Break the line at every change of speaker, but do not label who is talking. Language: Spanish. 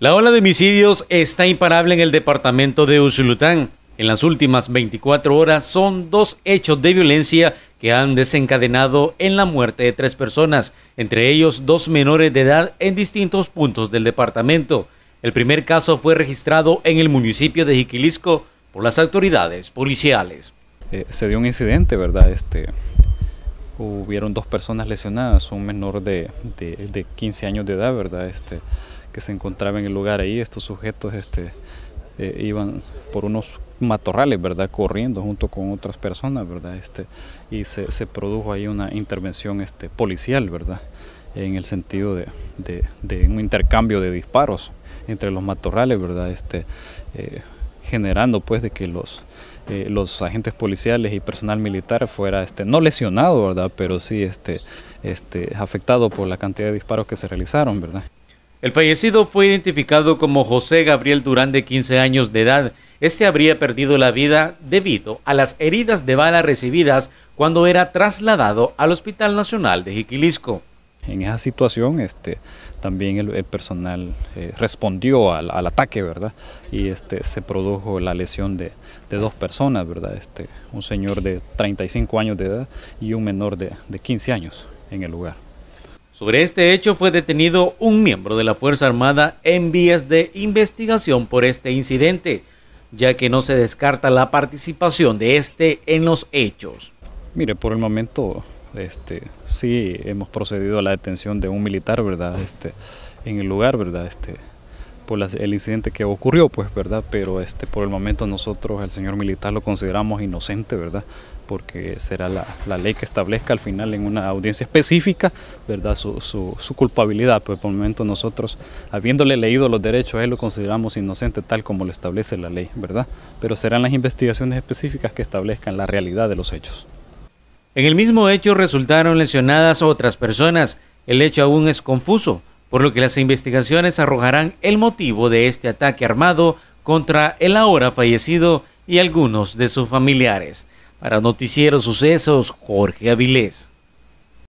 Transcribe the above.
La ola de homicidios está imparable en el departamento de Usulután. En las últimas 24 horas son dos hechos de violencia que han desencadenado en la muerte de tres personas, entre ellos dos menores de edad en distintos puntos del departamento. El primer caso fue registrado en el municipio de Jiquilisco por las
autoridades policiales. Eh, se dio un incidente, ¿verdad? Este, hubieron dos personas lesionadas, un menor de, de 15 años de edad, ¿verdad? Este, se encontraba en el lugar ahí, estos sujetos este, eh, iban por unos matorrales, ¿verdad? Corriendo junto con otras personas, ¿verdad? Este, y se, produjo ahí una intervención este, policial, ¿verdad? En el sentido de, de, un intercambio de disparos entre los matorrales, ¿verdad? Este, eh, generando pues de que los, eh, los agentes policiales y personal militar fuera este, no lesionado, ¿verdad? Pero sí este, este, afectado por la cantidad de disparos que se realizaron, ¿verdad?
El fallecido fue identificado como José Gabriel Durán de 15 años de edad. Este habría perdido la vida debido a las heridas de bala recibidas cuando era trasladado al Hospital
Nacional de Jiquilisco. En esa situación, este, también el, personal eh, respondió al, ataque, ¿verdad? Y este, se produjo la lesión de, dos personas, ¿verdad? Este, un señor de 35 años de edad y un menor de, de 15 años en el lugar.
Sobre este hecho fue detenido un miembro de la Fuerza Armada en vías de investigación por este incidente, ya que no se descarta la
participación de este en los hechos. Mire, por el momento este, sí hemos procedido a la detención de un militar, ¿verdad? Este, en el lugar, ¿verdad? Este, por el incidente que ocurrió, pues, ¿verdad? Pero este, por el momento nosotros, el señor militar, lo consideramos inocente, ¿verdad? Porque será la, ley que establezca al final en una audiencia específica, ¿verdad? Su, culpabilidad, pues por el momento nosotros, habiéndole leído los derechos, él lo consideramos inocente tal como lo establece la ley, ¿verdad? Pero serán las investigaciones específicas que establezcan la realidad de los hechos.
En el mismo hecho
resultaron
lesionadas otras personas. El hecho aún es confuso, por lo que las investigaciones arrojarán el motivo de este ataque armado contra el ahora fallecido y algunos de sus familiares. Para Noticieros Sucesos, Jorge Avilés.